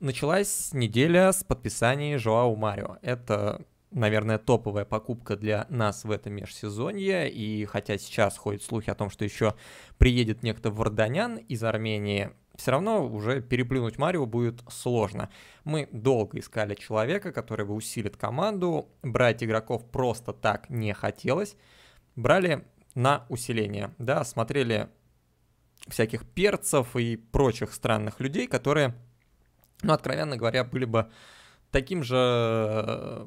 Началась неделя с подписания Жоау Марио. Это, наверное, топовая покупка для нас в этом межсезонье. И хотя сейчас ходят слухи о том, что еще приедет некто Варданян из Армении, все равно уже переплюнуть Марио будет сложно. Мы долго искали человека, который бы усилит команду. Брать игроков просто так не хотелось. Брали на усиление. Да, смотрели всяких перцев и прочих странных людей, которые ну, откровенно говоря, были бы таким же э,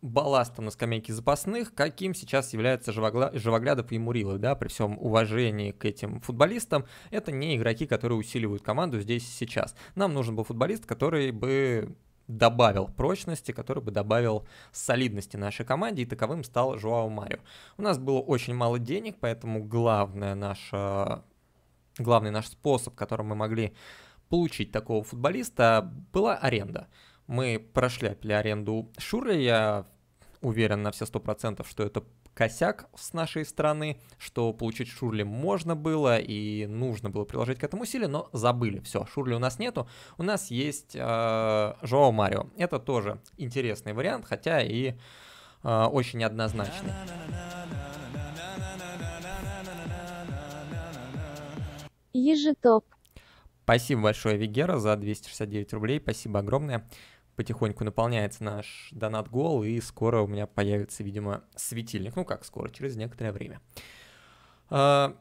балластом на скамейке запасных, каким сейчас является Живогла... Живоглядов и Мурилов, да, при всем уважении к этим футболистам, это не игроки, которые усиливают команду здесь и сейчас. Нам нужен был футболист, который бы добавил прочности, который бы добавил солидности нашей команде, и таковым стал Жуао Марио. У нас было очень мало денег, поэтому главная наша, главный наш способ, которым мы могли получить такого футболиста была аренда. Мы прошляпили аренду Шуры, я уверен на все сто процентов, что это косяк с нашей стороны, что получить Шурли можно было и нужно было приложить к этому усилия, но забыли. Все, Шурли у нас нету. У нас есть э, Жоао Марио. Это тоже интересный вариант, хотя и э, очень однозначный. Ежетоп. Спасибо большое, Вегера, за 269 рублей. Спасибо огромное. Потихоньку наполняется наш донат гол, и скоро у меня появится, видимо, светильник. Ну как скоро, через некоторое время. А,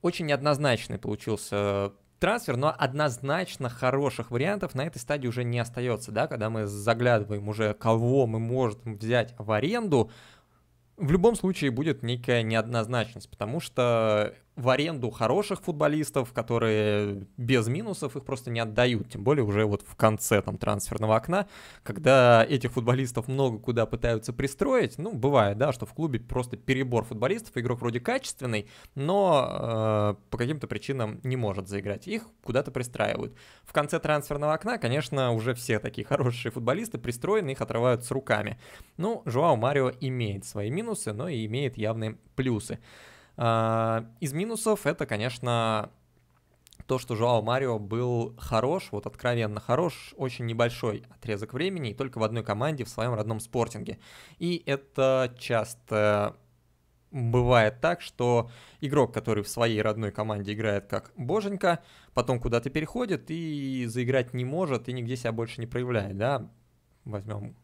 очень неоднозначный получился э, трансфер, но однозначно хороших вариантов на этой стадии уже не остается, да, когда мы заглядываем уже, кого мы можем взять в аренду, в любом случае будет некая неоднозначность, потому что в аренду хороших футболистов, которые без минусов их просто не отдают, тем более уже вот в конце там трансферного окна, когда этих футболистов много куда пытаются пристроить, ну, бывает, да, что в клубе просто перебор футболистов, игрок вроде качественный, но э, по каким-то причинам не может заиграть, их куда-то пристраивают. В конце трансферного окна, конечно, уже все такие хорошие футболисты пристроены, их отрывают с руками. Ну, Жуао Марио имеет свои минусы, но и имеет явные плюсы. А, из минусов это, конечно, то, что Жоао Марио был хорош, вот откровенно хорош, очень небольшой отрезок времени и только в одной команде в своем родном спортинге. И это часто бывает так, что игрок, который в своей родной команде играет как боженька, потом куда-то переходит и заиграть не может, и нигде себя больше не проявляет, да? Возьмем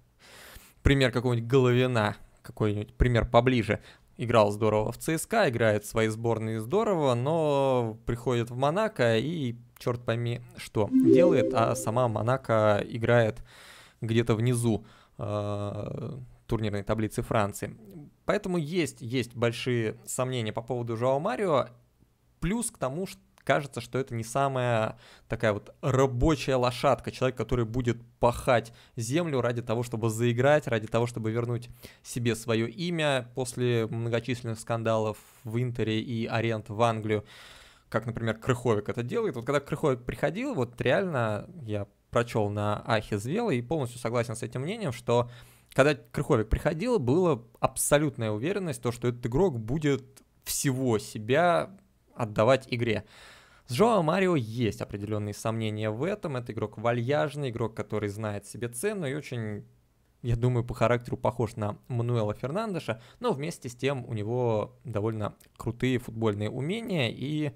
пример какого-нибудь Головина, какой-нибудь пример поближе играл здорово в ЦСКА, играет в своей сборной здорово, но приходит в Монако и черт пойми что делает, а сама Монако играет где-то внизу э, турнирной таблицы Франции. Поэтому есть, есть большие сомнения по поводу Жоао Марио, плюс к тому, что кажется, что это не самая такая вот рабочая лошадка, человек, который будет пахать землю ради того, чтобы заиграть, ради того, чтобы вернуть себе свое имя после многочисленных скандалов в Интере и аренд в Англию, как, например, Крыховик это делает. Вот когда Крыховик приходил, вот реально я прочел на Ахе Звела и полностью согласен с этим мнением, что когда Крыховик приходил, была абсолютная уверенность, то, что этот игрок будет всего себя отдавать игре. С Джоа Марио есть определенные сомнения в этом. Это игрок вальяжный, игрок, который знает себе цену и очень я думаю, по характеру похож на Мануэла Фернандеша, но вместе с тем у него довольно крутые футбольные умения, и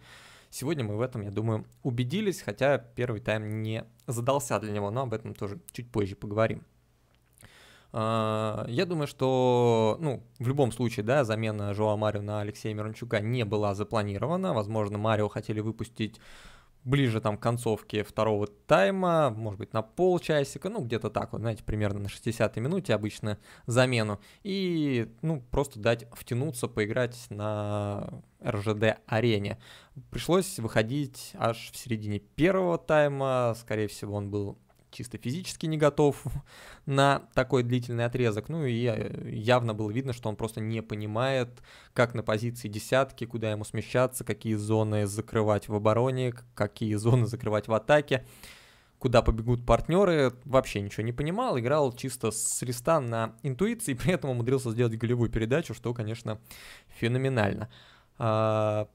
сегодня мы в этом, я думаю, убедились, хотя первый тайм не задался для него, но об этом тоже чуть позже поговорим. А, я думаю, что, ну, в любом случае, да, замена Жоа Марио на Алексея Мирончука не была запланирована. Возможно, Марио хотели выпустить ближе там к концовке второго тайма, может быть, на полчасика, ну, где-то так вот, знаете, примерно на 60-й минуте обычно замену, и, ну, просто дать втянуться, поиграть на РЖД-арене. Пришлось выходить аж в середине первого тайма, скорее всего, он был чисто физически не готов на такой длительный отрезок. Ну и явно было видно, что он просто не понимает, как на позиции десятки, куда ему смещаться, какие зоны закрывать в обороне, какие зоны закрывать в атаке, куда побегут партнеры. Вообще ничего не понимал, играл чисто с листа на интуиции, при этом умудрился сделать голевую передачу, что, конечно, феноменально. А,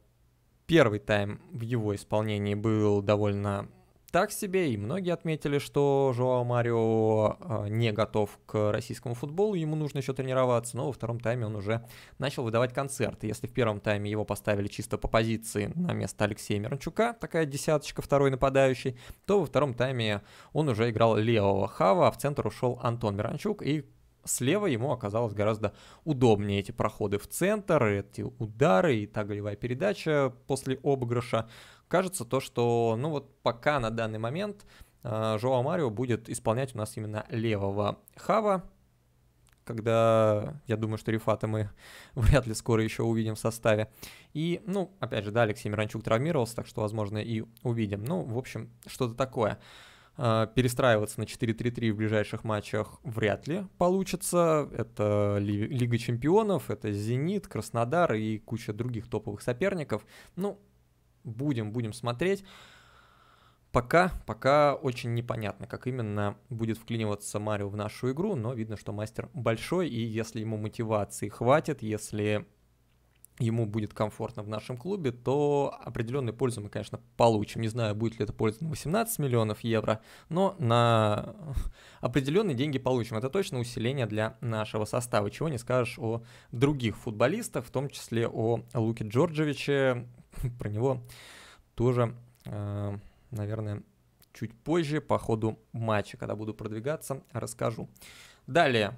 первый тайм в его исполнении был довольно так себе, и многие отметили, что Жоао Марио а, не готов к российскому футболу, ему нужно еще тренироваться, но во втором тайме он уже начал выдавать концерты. Если в первом тайме его поставили чисто по позиции на место Алексея Мирончука, такая десяточка, второй нападающий, то во втором тайме он уже играл левого хава, а в центр ушел Антон Мирончук и слева ему оказалось гораздо удобнее эти проходы в центр, эти удары и та передача после обыгрыша кажется то, что, ну вот пока на данный момент э, Жоа Марио будет исполнять у нас именно левого хава, когда, я думаю, что Рифата мы вряд ли скоро еще увидим в составе. И, ну, опять же, да, Алексей Миранчук травмировался, так что, возможно, и увидим. Ну, в общем, что-то такое. Э, перестраиваться на 4-3-3 в ближайших матчах вряд ли получится. Это Лига Чемпионов, это Зенит, Краснодар и куча других топовых соперников. Ну, будем, будем смотреть. Пока, пока очень непонятно, как именно будет вклиниваться Марио в нашу игру, но видно, что мастер большой, и если ему мотивации хватит, если ему будет комфортно в нашем клубе, то определенную пользу мы, конечно, получим. Не знаю, будет ли это польза на 18 миллионов евро, но на определенные деньги получим. Это точно усиление для нашего состава, чего не скажешь о других футболистах, в том числе о Луке Джорджевиче, про него тоже, э, наверное, чуть позже по ходу матча, когда буду продвигаться, расскажу. Далее,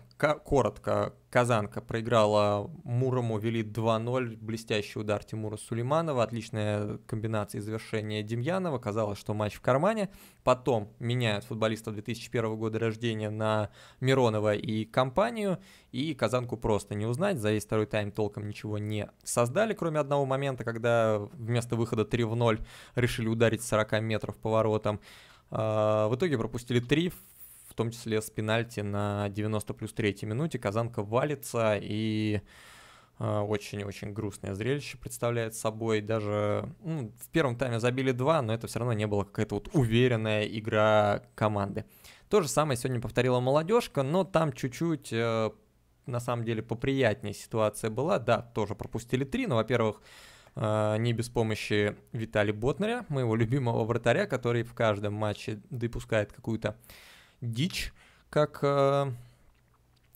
коротко, Казанка проиграла Мурому, вели 2-0, блестящий удар Тимура Сулейманова, отличная комбинация завершения Демьянова, казалось, что матч в кармане. Потом меняют футболиста 2001 года рождения на Миронова и компанию, и Казанку просто не узнать, за весь второй тайм толком ничего не создали, кроме одного момента, когда вместо выхода 3 в 0 решили ударить 40 метров поворотом. А, в итоге пропустили 3, том числе с пенальти на 90 плюс 3 минуте. Казанка валится, и э, очень-очень грустное зрелище представляет собой. Даже ну, в первом тайме забили два, но это все равно не была какая-то вот уверенная игра команды. То же самое сегодня повторила молодежка, но там чуть-чуть э, на самом деле поприятнее ситуация была. Да, тоже пропустили три, но, во-первых, э, не без помощи Виталия Ботнаря, моего любимого вратаря, который в каждом матче допускает какую-то дичь, как э,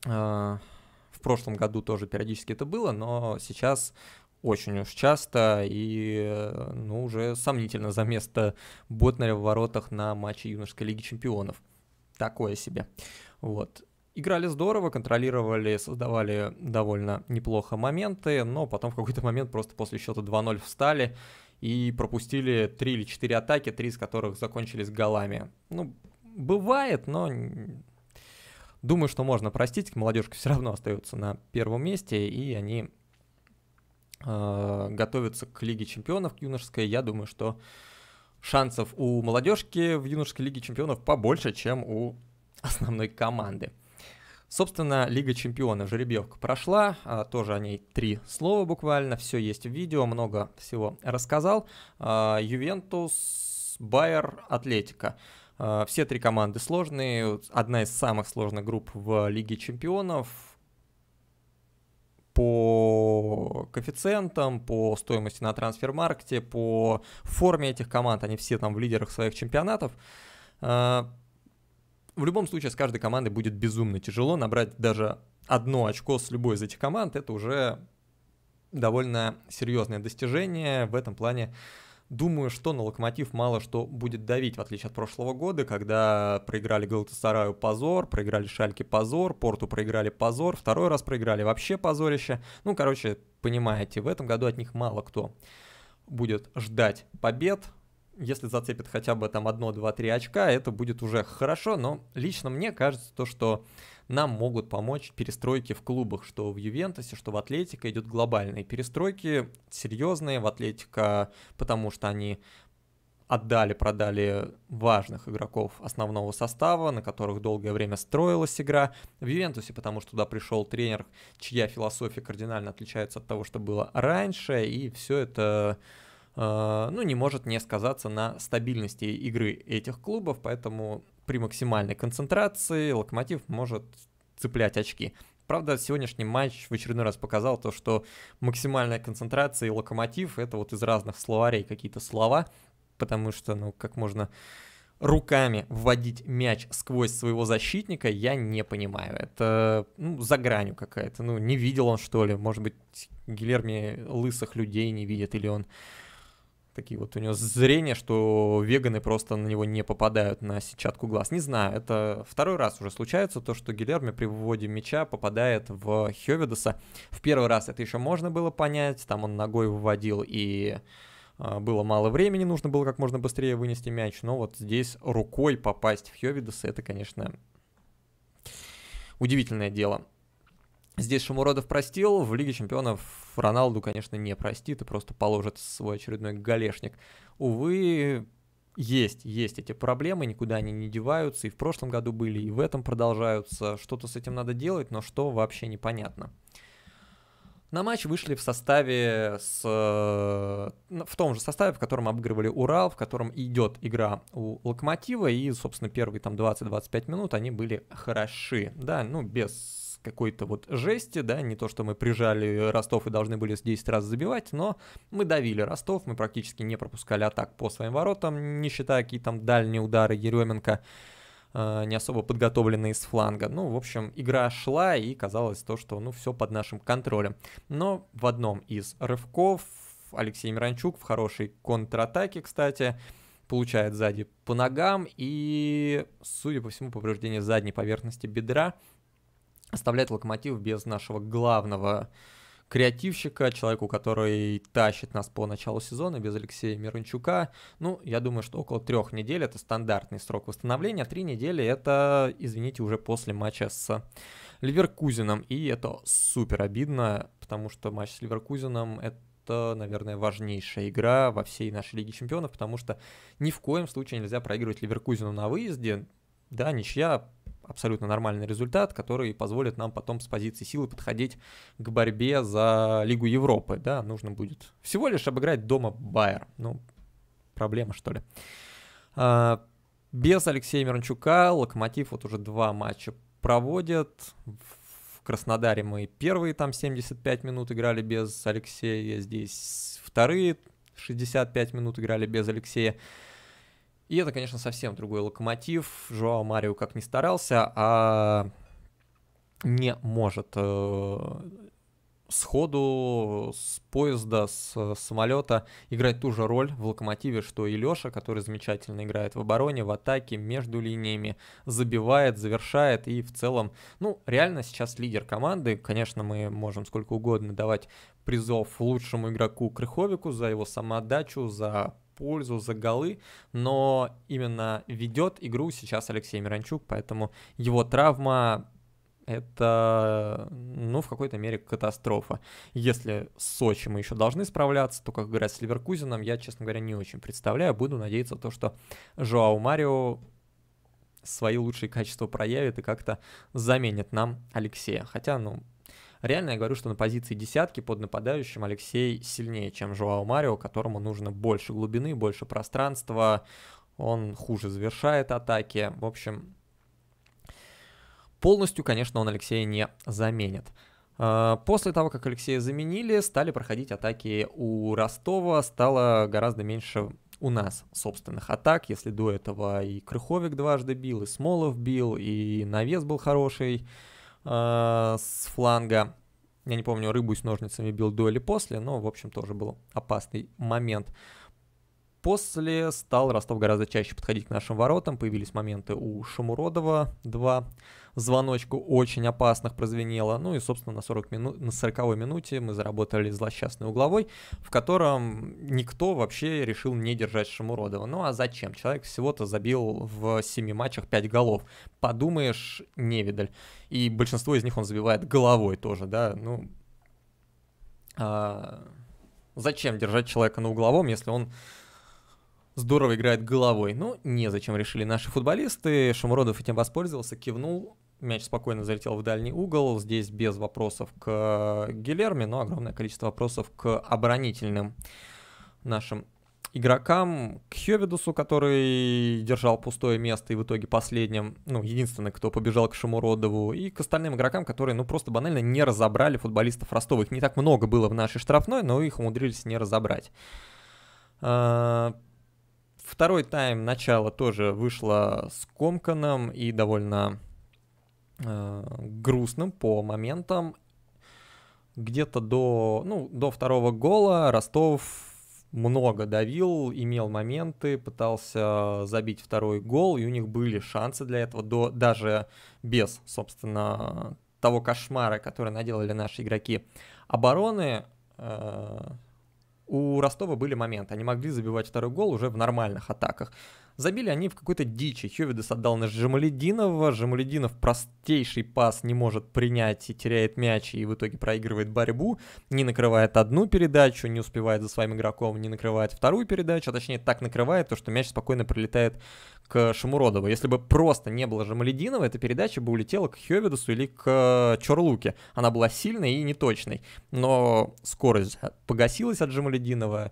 э, в прошлом году тоже периодически это было, но сейчас очень уж часто и ну, уже сомнительно за место Ботнаря в воротах на матче юношеской лиги чемпионов. Такое себе. Вот. Играли здорово, контролировали, создавали довольно неплохо моменты, но потом в какой-то момент просто после счета 2-0 встали и пропустили 3 или 4 атаки, 3 из которых закончились голами. Ну, бывает, но думаю, что можно простить. Молодежка все равно остается на первом месте, и они э, готовятся к Лиге Чемпионов к юношеской. Я думаю, что шансов у молодежки в юношеской Лиге Чемпионов побольше, чем у основной команды. Собственно, Лига Чемпионов, жеребьевка прошла, а, тоже о ней три слова буквально, все есть в видео, много всего рассказал. А, Ювентус, Байер, Атлетика. Э, все три команды сложные. Одна из самых сложных групп в Лиге чемпионов по коэффициентам, по стоимости на трансфер-маркете, по форме этих команд. Они все там в лидерах своих чемпионатов. Э, в любом случае с каждой командой будет безумно тяжело. Набрать даже одно очко с любой из этих команд, это уже довольно серьезное достижение. В этом плане Думаю, что на «Локомотив» мало что будет давить, в отличие от прошлого года, когда проиграли «Галатасараю» позор, проиграли «Шальке» позор, «Порту» проиграли позор, второй раз проиграли вообще позорище. Ну, короче, понимаете, в этом году от них мало кто будет ждать побед. Если зацепит хотя бы там 1, 2, 3 очка, это будет уже хорошо, но лично мне кажется то, что нам могут помочь перестройки в клубах, что в Ювентусе, что в Атлетике идет глобальные перестройки, серьезные в Атлетико, потому что они отдали, продали важных игроков основного состава, на которых долгое время строилась игра. В Ювентусе, потому что туда пришел тренер, чья философия кардинально отличается от того, что было раньше, и все это Э, ну, не может не сказаться на стабильности игры этих клубов, поэтому при максимальной концентрации Локомотив может цеплять очки. Правда, сегодняшний матч в очередной раз показал то, что максимальная концентрация и локомотив — это вот из разных словарей какие-то слова, потому что, ну, как можно руками вводить мяч сквозь своего защитника, я не понимаю. Это ну, за гранью какая-то. Ну, не видел он, что ли. Может быть, Гилерми лысых людей не видит, или он такие вот у него зрения, что веганы просто на него не попадают на сетчатку глаз. Не знаю, это второй раз уже случается то, что Гильерми при вводе мяча попадает в Хёведеса. В первый раз это еще можно было понять, там он ногой выводил и а, было мало времени, нужно было как можно быстрее вынести мяч, но вот здесь рукой попасть в Хёвидеса, это, конечно, удивительное дело. Здесь Шамуродов простил, в Лиге Чемпионов Роналду, конечно, не простит и просто положит свой очередной галешник. Увы, есть, есть эти проблемы, никуда они не деваются, и в прошлом году были, и в этом продолжаются. Что-то с этим надо делать, но что вообще непонятно. На матч вышли в составе с... Э, в том же составе, в котором обыгрывали Урал, в котором идет игра у Локомотива, и, собственно, первые там 20-25 минут они были хороши. Да, ну, без какой-то вот жести, да, не то, что мы прижали Ростов и должны были 10 раз забивать, но мы давили Ростов, мы практически не пропускали атак по своим воротам, не считая какие там дальние удары Еременко, э, не особо подготовленные с фланга. Ну, в общем, игра шла, и казалось то, что, ну, все под нашим контролем. Но в одном из рывков Алексей Миранчук в хорошей контратаке, кстати, получает сзади по ногам и, судя по всему, повреждение задней поверхности бедра – оставляет Локомотив без нашего главного креативщика, человеку, который тащит нас по началу сезона, без Алексея Мирончука. Ну, я думаю, что около трех недель это стандартный срок восстановления, а три недели это, извините, уже после матча с Ливеркузином. И это супер обидно, потому что матч с Ливеркузином это наверное, важнейшая игра во всей нашей Лиге Чемпионов, потому что ни в коем случае нельзя проигрывать Ливеркузину на выезде. Да, ничья абсолютно нормальный результат, который позволит нам потом с позиции силы подходить к борьбе за Лигу Европы. Да, нужно будет всего лишь обыграть дома Байер. Ну, проблема, что ли. А, без Алексея Мирончука Локомотив вот уже два матча проводят. В Краснодаре мы первые там 75 минут играли без Алексея, здесь вторые 65 минут играли без Алексея. И это, конечно, совсем другой локомотив. Жоа Марио как ни старался, а не может э, сходу с поезда, с э, самолета играть ту же роль в локомотиве, что и Леша, который замечательно играет в обороне, в атаке, между линиями, забивает, завершает и в целом, ну, реально сейчас лидер команды. Конечно, мы можем сколько угодно давать призов лучшему игроку Крыховику за его самоотдачу, за пользу за голы, но именно ведет игру сейчас Алексей Миранчук, поэтому его травма это, ну, в какой-то мере катастрофа. Если с Сочи мы еще должны справляться, то как играть с Ливеркузином, я, честно говоря, не очень представляю. Буду надеяться то, что Жоау Марио свои лучшие качества проявит и как-то заменит нам Алексея. Хотя, ну, Реально я говорю, что на позиции десятки под нападающим Алексей сильнее, чем Жоао Марио, которому нужно больше глубины, больше пространства, он хуже завершает атаки. В общем, полностью, конечно, он Алексея не заменит. А, после того, как Алексея заменили, стали проходить атаки у Ростова, стало гораздо меньше у нас собственных атак, если до этого и Крыховик дважды бил, и Смолов бил, и навес был хороший, Э, с фланга. Я не помню, рыбу с ножницами бил до или после, но, в общем, тоже был опасный момент. После стал Ростов гораздо чаще подходить к нашим воротам. Появились моменты у Шамуродова. Два звоночку очень опасных прозвенело. Ну и, собственно, на, 40 мину... на 40 минуте мы заработали злосчастный угловой, в котором никто вообще решил не держать Шамуродова. Ну а зачем? Человек всего-то забил в 7 матчах 5 голов. Подумаешь, невидаль. И большинство из них он забивает головой тоже, да. Ну, а... зачем держать человека на угловом, если он здорово играет головой. Ну, незачем решили наши футболисты. Шумродов этим воспользовался, кивнул. Мяч спокойно залетел в дальний угол. Здесь без вопросов к Гилерме, но огромное количество вопросов к оборонительным нашим игрокам. К Хёвидусу, который держал пустое место и в итоге последним, ну, единственный, кто побежал к Шамуродову. И к остальным игрокам, которые, ну, просто банально не разобрали футболистов Ростова. Их не так много было в нашей штрафной, но их умудрились не разобрать. А, Второй тайм начала тоже вышло скомканным и довольно э, грустным по моментам. Где-то до, ну, до второго гола Ростов много давил, имел моменты, пытался забить второй гол, и у них были шансы для этого, до, даже без, собственно, того кошмара, который наделали наши игроки обороны. Э, у Ростова были моменты. Они могли забивать второй гол уже в нормальных атаках. Забили они в какой-то дичи. Хёвидес отдал на Жамалединова. Жамалединов простейший пас не может принять и теряет мяч, и в итоге проигрывает борьбу. Не накрывает одну передачу, не успевает за своим игроком, не накрывает вторую передачу, а точнее так накрывает, то, что мяч спокойно прилетает к Шамуродову. Если бы просто не было Жамалединова, эта передача бы улетела к Хёвидесу или к э, Чорлуке. Она была сильной и неточной. Но скорость погасилась от Жамалединова,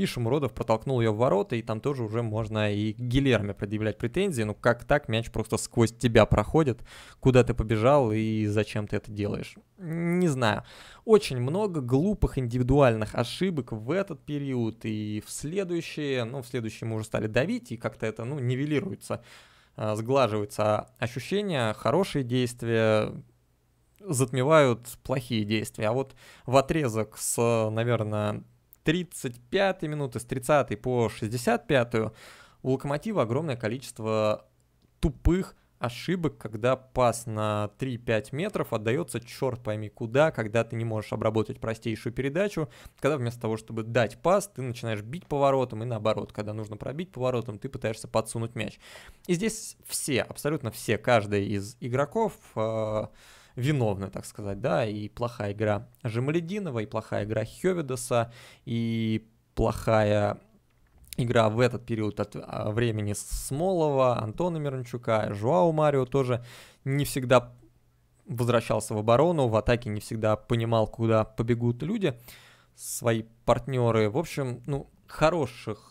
и Шумуродов протолкнул ее в ворота, и там тоже уже можно и Гилерме предъявлять претензии. Ну как так, мяч просто сквозь тебя проходит, куда ты побежал и зачем ты это делаешь. Не знаю. Очень много глупых индивидуальных ошибок в этот период и в следующие. Ну, в следующие мы уже стали давить, и как-то это, ну, нивелируется э, сглаживается Ощущения, хорошие действия, затмевают плохие действия. А вот в отрезок с, наверное, 35 минуты, с 30 по 65 у Локомотива огромное количество тупых ошибок, когда пас на 3-5 метров отдается черт пойми куда, когда ты не можешь обработать простейшую передачу, когда вместо того, чтобы дать пас, ты начинаешь бить поворотом и наоборот, когда нужно пробить поворотом, ты пытаешься подсунуть мяч. И здесь все, абсолютно все, каждый из игроков э, виновны, так сказать, да, и плохая игра Жемалединова, и плохая игра Хёвидаса, и плохая игра в этот период от а, времени Смолова, Антона Мирончука, Жуау Марио тоже не всегда возвращался в оборону, в атаке не всегда понимал, куда побегут люди, свои партнеры. В общем, ну, хороших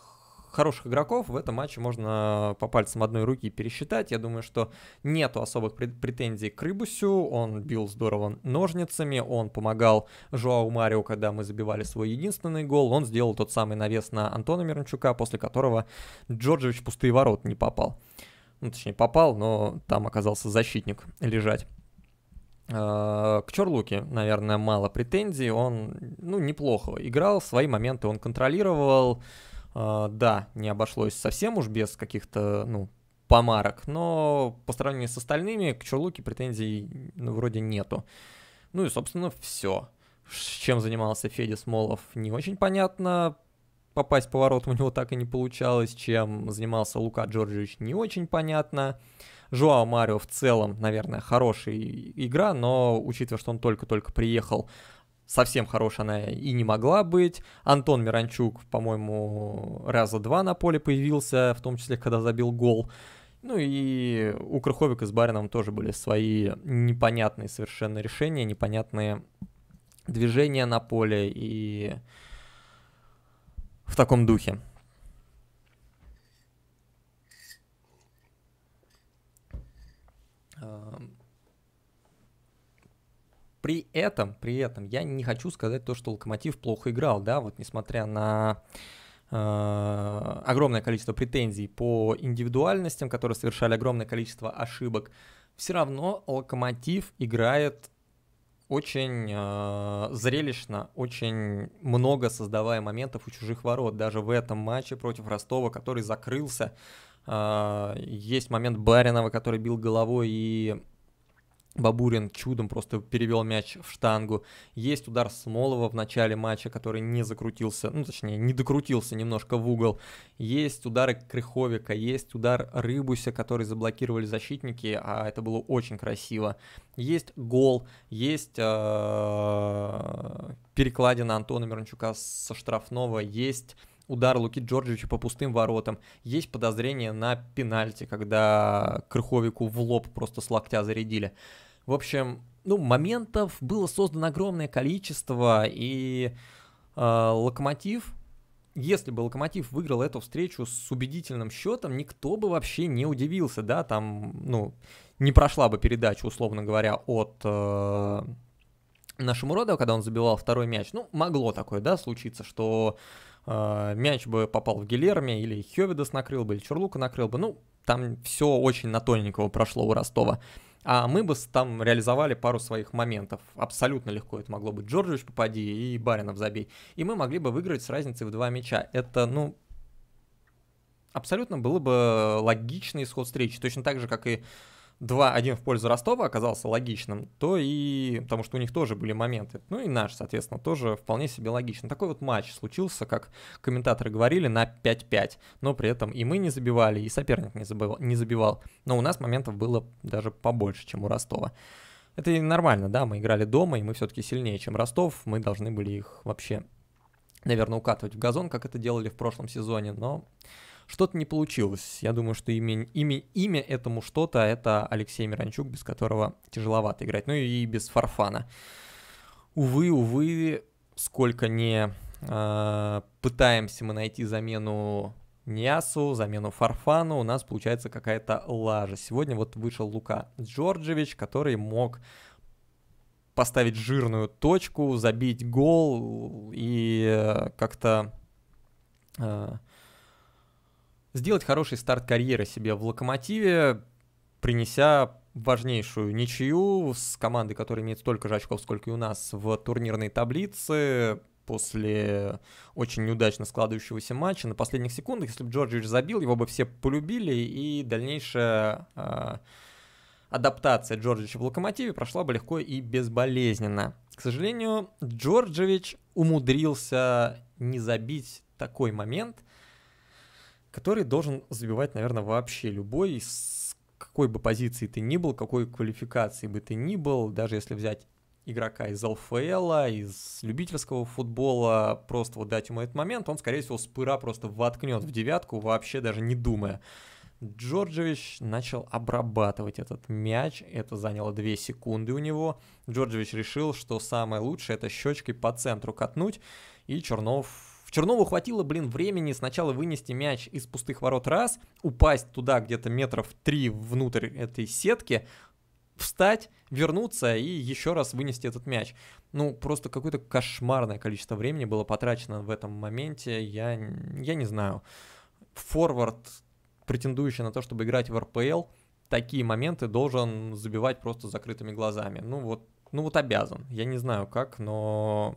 хороших игроков в этом матче можно по пальцам одной руки пересчитать. Я думаю, что нету особых претензий к Рыбусю. Он бил здорово ножницами, он помогал Жоау Марио, когда мы забивали свой единственный гол. Он сделал тот самый навес на Антона Мирончука, после которого Джорджевич в пустые ворота не попал. Ну, точнее, попал, но там оказался защитник лежать. А, к Чорлуке, наверное, мало претензий. Он, ну, неплохо играл, свои моменты он контролировал. А, да, не обошлось совсем уж без каких-то, ну, помарок, но по сравнению с остальными к Чурлуке претензий ну, вроде нету. Ну и, собственно, все. Чем занимался Федя Смолов, не очень понятно. Попасть поворотом у него так и не получалось. Чем занимался Лука Джорджевич, не очень понятно. Жуао Марио в целом, наверное, хорошая игра, но учитывая, что он только-только приехал, совсем хорош она и не могла быть. Антон Миранчук, по-моему, раза два на поле появился, в том числе, когда забил гол. Ну и у Крыховика с Барином тоже были свои непонятные совершенно решения, непонятные движения на поле и в таком духе. Uh... При этом, при этом я не хочу сказать то, что Локомотив плохо играл, да, вот несмотря на э, огромное количество претензий по индивидуальностям, которые совершали огромное количество ошибок, все равно Локомотив играет очень э, зрелищно, очень много создавая моментов у чужих ворот. Даже в этом матче против Ростова, который закрылся, э, есть момент Баринова, который бил головой и Бабурин чудом просто перевел мяч в штангу. Есть удар Смолова в начале матча, который не закрутился, ну точнее, не докрутился немножко в угол. Есть удары Крыховика, есть удар Рыбуся, который заблокировали защитники, а это было очень красиво. Есть гол, есть э, перекладина Антона Мирончука со штрафного, есть удар Луки Джорджевича по пустым воротам. Есть подозрение на пенальти, когда Крыховику в лоб просто с локтя зарядили. В общем, ну, моментов было создано огромное количество, и э, Локомотив, если бы Локомотив выиграл эту встречу с убедительным счетом, никто бы вообще не удивился, да, там, ну, не прошла бы передача, условно говоря, от... Э, нашему роду, когда он забивал второй мяч, ну, могло такое, да, случиться, что Э, мяч бы попал в Гилерме, или Хевидас накрыл бы, или Чурлука накрыл бы. Ну, там все очень на тоненького прошло у Ростова. А мы бы там реализовали пару своих моментов. Абсолютно легко это могло быть. Джорджевич попади и Баринов забей. И мы могли бы выиграть с разницей в два мяча. Это, ну, абсолютно было бы логичный исход встречи. Точно так же, как и 2-1 в пользу Ростова оказался логичным, то и потому что у них тоже были моменты. Ну и наш, соответственно, тоже вполне себе логично. Такой вот матч случился, как комментаторы говорили, на 5-5. Но при этом и мы не забивали, и соперник не забивал. Не забивал. Но у нас моментов было даже побольше, чем у Ростова. Это и нормально, да, мы играли дома, и мы все-таки сильнее, чем Ростов. Мы должны были их вообще, наверное, укатывать в газон, как это делали в прошлом сезоне, но что-то не получилось. Я думаю, что имя, имя, имя этому что-то это Алексей Миранчук, без которого тяжеловато играть. Ну и без Фарфана. Увы, увы, сколько не э, пытаемся мы найти замену Ниасу, замену Фарфану, у нас получается какая-то лажа. Сегодня вот вышел Лука Джорджевич, который мог поставить жирную точку, забить гол и как-то э, сделать хороший старт карьеры себе в «Локомотиве», принеся важнейшую ничью с командой, которая имеет столько же очков, сколько и у нас в турнирной таблице после очень неудачно складывающегося матча на последних секундах. Если бы Джорджич забил, его бы все полюбили, и дальнейшая э, адаптация Джорджича в «Локомотиве» прошла бы легко и безболезненно. К сожалению, Джорджевич умудрился не забить такой момент – который должен забивать, наверное, вообще любой, с какой бы позиции ты ни был, какой квалификации бы ты ни был, даже если взять игрока из ЛФЛ, из любительского футбола, просто вот дать ему этот момент, он, скорее всего, спыра просто воткнет в девятку, вообще даже не думая. Джорджевич начал обрабатывать этот мяч, это заняло 2 секунды у него. Джорджевич решил, что самое лучшее это щечкой по центру катнуть, и Чернов Чернову хватило, блин, времени сначала вынести мяч из пустых ворот раз, упасть туда где-то метров три внутрь этой сетки, встать, вернуться и еще раз вынести этот мяч. Ну, просто какое-то кошмарное количество времени было потрачено в этом моменте, я, я не знаю. Форвард, претендующий на то, чтобы играть в РПЛ, такие моменты должен забивать просто закрытыми глазами. Ну вот, ну вот обязан. Я не знаю как, но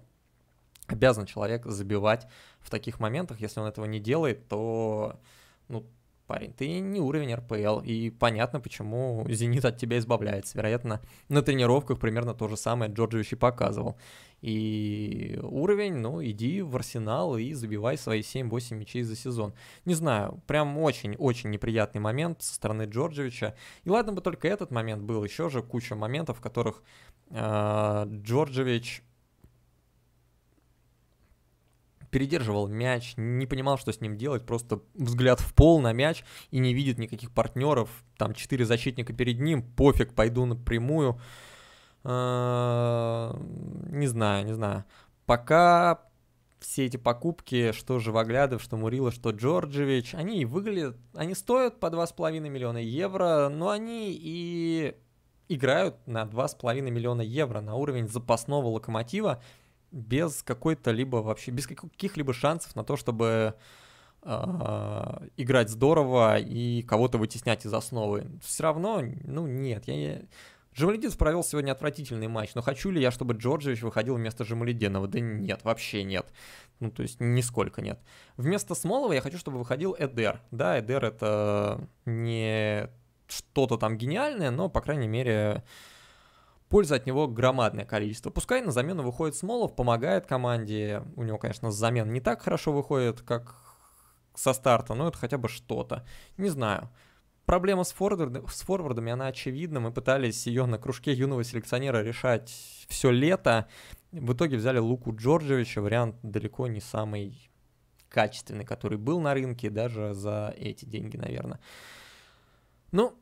обязан человек забивать в таких моментах. Если он этого не делает, то, ну, парень, ты не уровень РПЛ, и понятно, почему «Зенит» от тебя избавляется. Вероятно, на тренировках примерно то же самое Джорджевич и показывал. И уровень, ну, иди в арсенал и забивай свои 7-8 мячей за сезон. Не знаю, прям очень-очень неприятный момент со стороны Джорджевича. И ладно бы только этот момент был, еще же куча моментов, в которых э, Джорджевич передерживал мяч, не понимал, что с ним делать, просто взгляд в пол на мяч и не видит никаких партнеров, там четыре защитника перед ним, пофиг, пойду напрямую. Э, не знаю, не знаю. Пока все эти покупки, что Живоглядов, что Мурила, что Джорджевич, они выглядят, они стоят по 2,5 миллиона евро, но они и играют на 2,5 миллиона евро на уровень запасного локомотива, без какой-то либо вообще, без каких-либо шансов на то, чтобы а, играть здорово и кого-то вытеснять из основы. Все равно, ну нет, я не... провел сегодня отвратительный матч, но хочу ли я, чтобы Джорджевич выходил вместо Жамалединова? Да нет, вообще нет. Ну, то есть, нисколько нет. Вместо Смолова я хочу, чтобы выходил Эдер. Да, Эдер это не что-то там гениальное, но, по крайней мере, э, Польза от него громадное количество. Пускай на замену выходит Смолов, помогает команде. У него, конечно, с замен не так хорошо выходит, как со старта, но это хотя бы что-то. Не знаю. Проблема с, форвард, с форвардами, она очевидна. Мы пытались ее на кружке юного селекционера решать все лето. В итоге взяли Луку Джорджевича. Вариант далеко не самый качественный, который был на рынке, даже за эти деньги, наверное. Ну,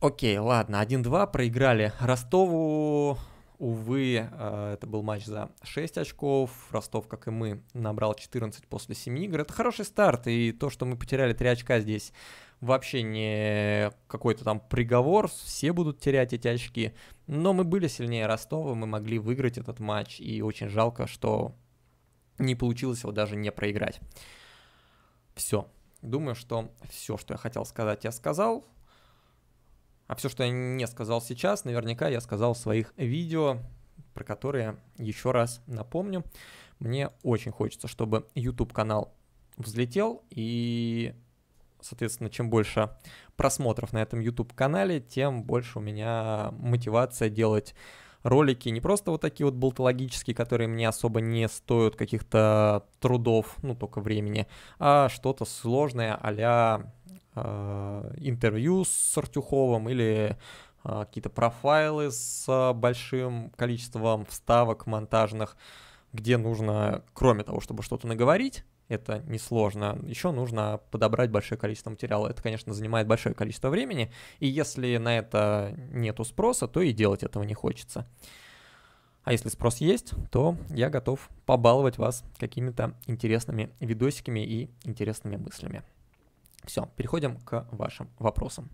Окей, ладно, 1-2 проиграли Ростову. Увы, э, это был матч за 6 очков. Ростов, как и мы, набрал 14 после 7 игр. Это хороший старт, и то, что мы потеряли 3 очка здесь, вообще не какой-то там приговор, все будут терять эти очки. Но мы были сильнее Ростова, мы могли выиграть этот матч, и очень жалко, что не получилось его даже не проиграть. Все. Думаю, что все, что я хотел сказать, я сказал. А все, что я не сказал сейчас, наверняка я сказал в своих видео, про которые еще раз напомню. Мне очень хочется, чтобы YouTube-канал взлетел, и, соответственно, чем больше просмотров на этом YouTube-канале, тем больше у меня мотивация делать ролики не просто вот такие вот болтологические, которые мне особо не стоят каких-то трудов, ну, только времени, а что-то сложное а Э, интервью с Артюховым или э, какие-то профайлы с э, большим количеством вставок монтажных, где нужно, кроме того, чтобы что-то наговорить, это несложно. Еще нужно подобрать большое количество материала. Это, конечно, занимает большое количество времени, и если на это нету спроса, то и делать этого не хочется. А если спрос есть, то я готов побаловать вас какими-то интересными видосиками и интересными мыслями. Все, переходим к вашим вопросам.